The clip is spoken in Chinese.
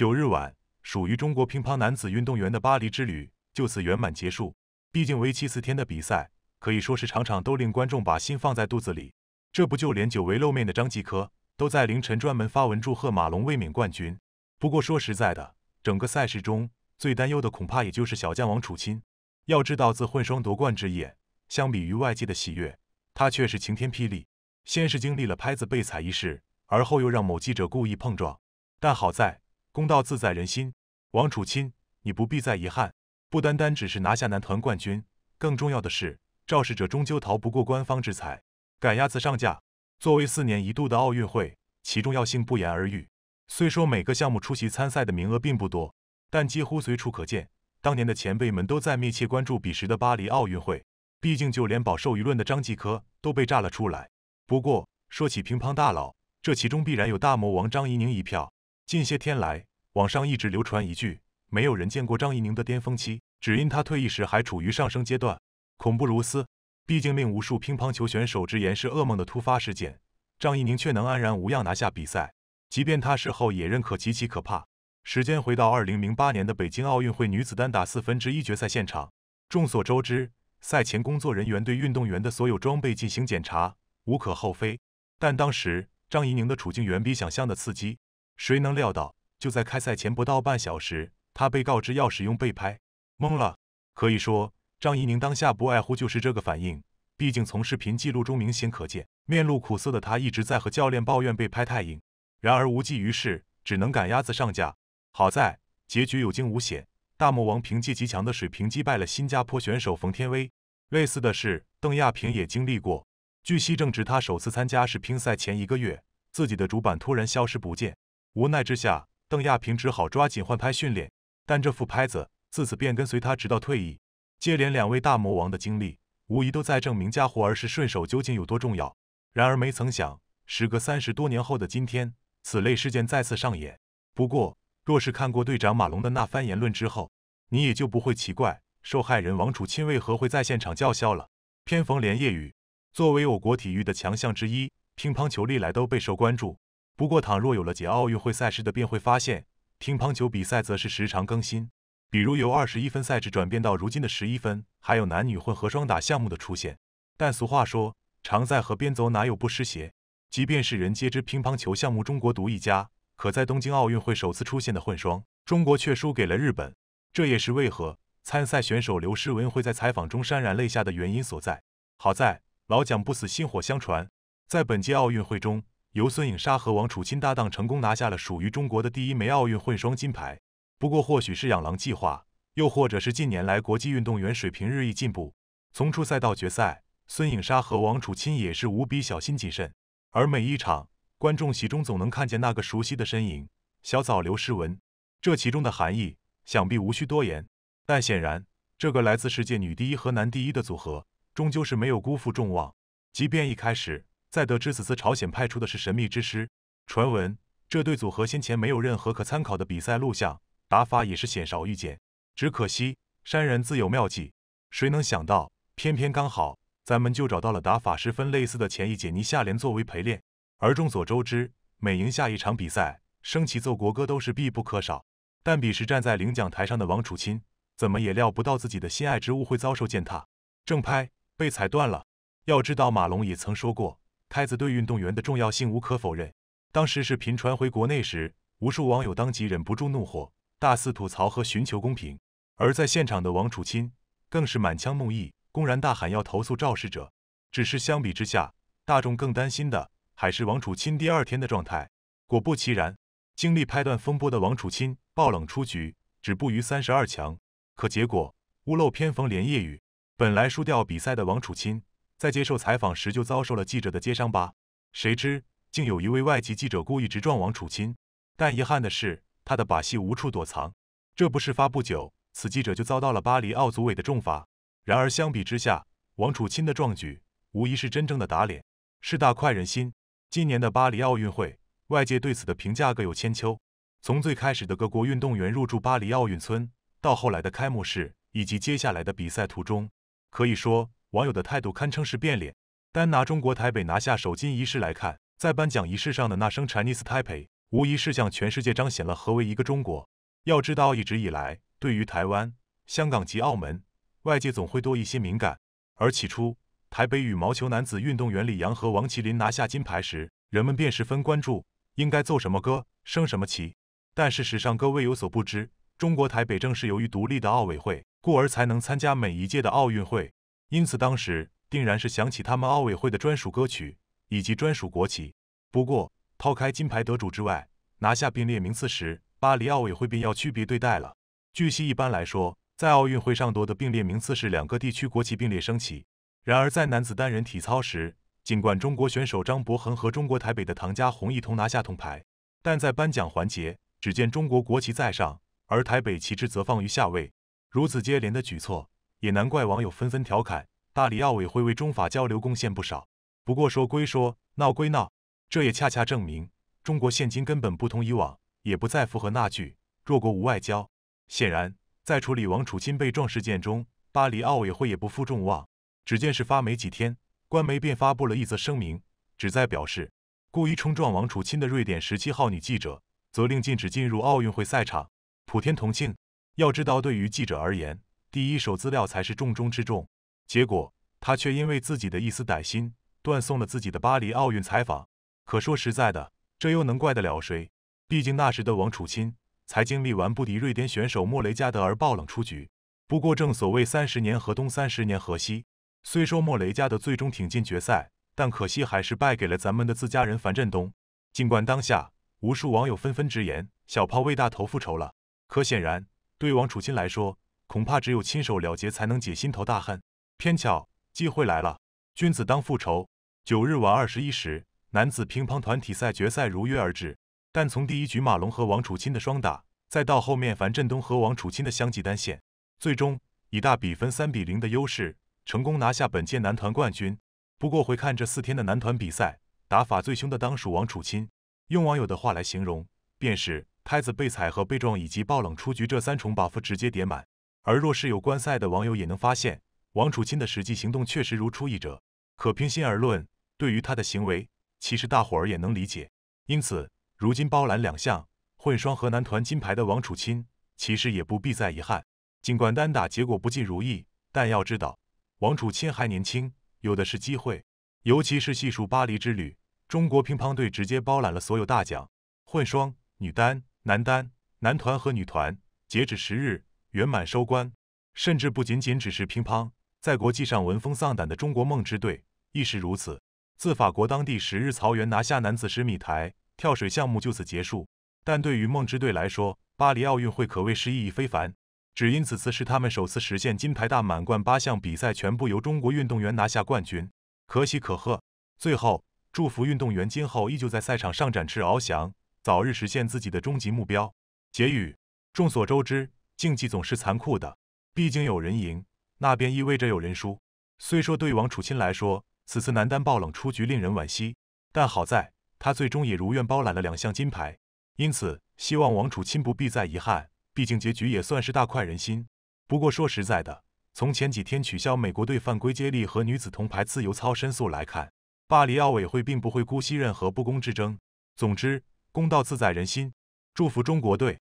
九日晚，属于中国乒乓男子运动员的巴黎之旅就此圆满结束。毕竟为期四天的比赛，可以说是场场都令观众把心放在肚子里。这不，就连久违露面的张继科，都在凌晨专门发文祝贺马龙卫冕冠军。不过说实在的，整个赛事中最担忧的恐怕也就是小将王楚钦。要知道，自混双夺冠之夜，相比于外界的喜悦，他却是晴天霹雳。先是经历了拍子被踩一事，而后又让某记者故意碰撞。但好在，公道自在人心，王楚钦，你不必再遗憾。不单单只是拿下男团冠军，更重要的是，肇事者终究逃不过官方制裁。赶鸭子上架，作为四年一度的奥运会，其重要性不言而喻。虽说每个项目出席参赛的名额并不多，但几乎随处可见，当年的前辈们都在密切关注彼时的巴黎奥运会。毕竟，就连饱受舆论的张继科都被炸了出来。不过，说起乒乓大佬，这其中必然有大魔王张怡宁一票。近些天来，网上一直流传一句：“没有人见过张怡宁的巅峰期，只因她退役时还处于上升阶段，恐怖如斯。毕竟令无数乒乓球选手直言是噩梦的突发事件，张怡宁却能安然无恙拿下比赛。即便她事后也认可极其可怕。时间回到二零零八年的北京奥运会女子单打四分之一决赛现场，众所周知，赛前工作人员对运动员的所有装备进行检查，无可厚非。但当时张怡宁的处境远比想象的刺激，谁能料到？”就在开赛前不到半小时，他被告知要使用背拍，懵了。可以说，张怡宁当下不外乎就是这个反应，毕竟从视频记录中明显可见，面露苦涩的他一直在和教练抱怨背拍太硬，然而无济于事，只能赶鸭子上架。好在结局有惊无险，大魔王凭借极强的水平击败了新加坡选手冯天薇。类似的是，邓亚萍也经历过。据悉，正值他首次参加世乒赛前一个月，自己的主板突然消失不见，无奈之下。邓亚萍只好抓紧换拍训练，但这副拍子自此便跟随他直到退役。接连两位大魔王的经历，无疑都在证明家伙儿是顺手究竟有多重要。然而，没曾想，时隔三十多年后的今天，此类事件再次上演。不过，若是看过队长马龙的那番言论之后，你也就不会奇怪受害人王楚钦为何会在现场叫嚣了。偏逢连夜雨，作为我国体育的强项之一，乒乓球历来都备受关注。不过，倘若有了解奥运会赛事的，便会发现，乒乓球比赛则是时常更新。比如由二十一分赛制转变到如今的十一分，还有男女混合双打项目的出现。但俗话说，常在河边走，哪有不湿鞋？即便是人皆知乒乓球项目中国独一家，可在东京奥运会首次出现的混双，中国却输给了日本。这也是为何参赛选手刘诗雯会在采访中潸然泪下的原因所在。好在老蒋不死，薪火相传，在本届奥运会中。由孙颖莎和王楚钦搭档成功拿下了属于中国的第一枚奥运会混双金牌。不过，或许是养狼计划，又或者是近年来国际运动员水平日益进步，从初赛到决赛，孙颖莎和王楚钦也是无比小心谨慎。而每一场，观众席中总能看见那个熟悉的身影——小枣刘诗雯。这其中的含义，想必无需多言。但显然，这个来自世界女第一、和男第一的组合，终究是没有辜负众望。即便一开始，在得知此次朝鲜派出的是神秘之师，传闻这对组合先前没有任何可参考的比赛录像，打法也是鲜少遇见。只可惜山人自有妙计，谁能想到，偏偏刚好咱们就找到了打法十分类似的前一姐尼夏莲作为陪练。而众所周知，每赢下一场比赛，升旗奏国歌都是必不可少。但彼时站在领奖台上的王楚钦，怎么也料不到自己的心爱之物会遭受践踏，正拍被踩断了。要知道，马龙也曾说过。太子对运动员的重要性无可否认。当时视频传回国内时，无数网友当即忍不住怒火，大肆吐槽和寻求公平。而在现场的王楚钦更是满腔怒意，公然大喊要投诉肇事者。只是相比之下，大众更担心的还是王楚钦第二天的状态。果不其然，经历拍段风波的王楚钦爆冷出局，止步于三十二强。可结果屋漏偏逢连夜雨，本来输掉比赛的王楚钦。在接受采访时就遭受了记者的接伤疤。谁知竟有一位外籍记者故意直撞王楚钦，但遗憾的是他的把戏无处躲藏。这部事发不久，此记者就遭到了巴黎奥组委的重罚。然而相比之下，王楚钦的壮举无疑是真正的打脸，是大快人心。今年的巴黎奥运会，外界对此的评价各有千秋。从最开始的各国运动员入驻巴黎奥运村，到后来的开幕式以及接下来的比赛途中，可以说。网友的态度堪称是变脸。单拿中国台北拿下首金仪式来看，在颁奖仪式上的那声 “Chinese Taipei”，无疑是向全世界彰显了何为一个中国。要知道，一直以来，对于台湾、香港及澳门，外界总会多一些敏感。而起初，台北羽毛球男子运动员李阳和王麒麟拿下金牌时，人们便十分关注应该奏什么歌、升什么旗。但事实上，各位有所不知，中国台北正是由于独立的奥委会，故而才能参加每一届的奥运会。因此，当时定然是想起他们奥委会的专属歌曲以及专属国旗。不过，抛开金牌得主之外，拿下并列名次时，巴黎奥委会便要区别对待了。据悉，一般来说，在奥运会上夺得并列名次是两个地区国旗并列升起。然而，在男子单人体操时，尽管中国选手张博恒和中国台北的唐家红一同拿下铜牌，但在颁奖环节，只见中国国旗在上，而台北旗帜则放于下位。如此接连的举措。也难怪网友纷纷调侃，巴黎奥委会为中法交流贡献不少。不过说归说，闹归闹，这也恰恰证明中国现今根本不同以往，也不再符合那句“弱国无外交”。显然，在处理王楚钦被撞事件中，巴黎奥委会也不负众望。只见事发没几天，官媒便发布了一则声明，旨在表示故意冲撞王楚钦的瑞典十七号女记者责令禁止进入奥运会赛场。普天同庆。要知道，对于记者而言，第一手资料才是重中之重，结果他却因为自己的一丝歹心，断送了自己的巴黎奥运采访。可说实在的，这又能怪得了谁？毕竟那时的王楚钦才经历完不敌瑞典选手莫雷加德而爆冷出局。不过正所谓三十年河东，三十年河西。虽说莫雷加德最终挺进决赛，但可惜还是败给了咱们的自家人樊振东。尽管当下无数网友纷纷直言小炮为大头复仇了，可显然对王楚钦来说。恐怕只有亲手了结才能解心头大恨。偏巧机会来了，君子当复仇。九日晚二十一时，男子乒乓团体赛决赛如约而至。但从第一局马龙和王楚钦的双打，再到后面樊振东和王楚钦的相继单线，最终以大比分三比零的优势成功拿下本届男团冠军。不过回看这四天的男团比赛，打法最凶的当属王楚钦。用网友的话来形容，便是“胎子被踩和被撞，以及爆冷出局这三重 buff 直接叠满。”而若是有观赛的网友也能发现，王楚钦的实际行动确实如出一辙。可平心而论，对于他的行为，其实大伙儿也能理解。因此，如今包揽两项混双和男团金牌的王楚钦，其实也不必再遗憾。尽管单打结果不尽如意，但要知道，王楚钦还年轻，有的是机会。尤其是细数巴黎之旅，中国乒乓队直接包揽了所有大奖：混双、女单、男单、男团和女团。截止十日。圆满收官，甚至不仅仅只是乒乓，在国际上闻风丧胆的中国梦之队亦是如此。自法国当地十日草原拿下男子十米台跳水项目就此结束，但对于梦之队来说，巴黎奥运会可谓是意义非凡，只因此次是他们首次实现金牌大满贯，八项比赛全部由中国运动员拿下冠军，可喜可贺。最后，祝福运动员今后依旧在赛场上展翅翱翔，早日实现自己的终极目标。结语：众所周知。竞技总是残酷的，毕竟有人赢，那便意味着有人输。虽说对王楚钦来说，此次男单爆冷出局令人惋惜，但好在他最终也如愿包揽了两项金牌。因此，希望王楚钦不必再遗憾，毕竟结局也算是大快人心。不过说实在的，从前几天取消美国队犯规接力和女子铜牌自由操申诉来看，巴黎奥委会并不会姑息任何不公之争。总之，公道自在人心，祝福中国队。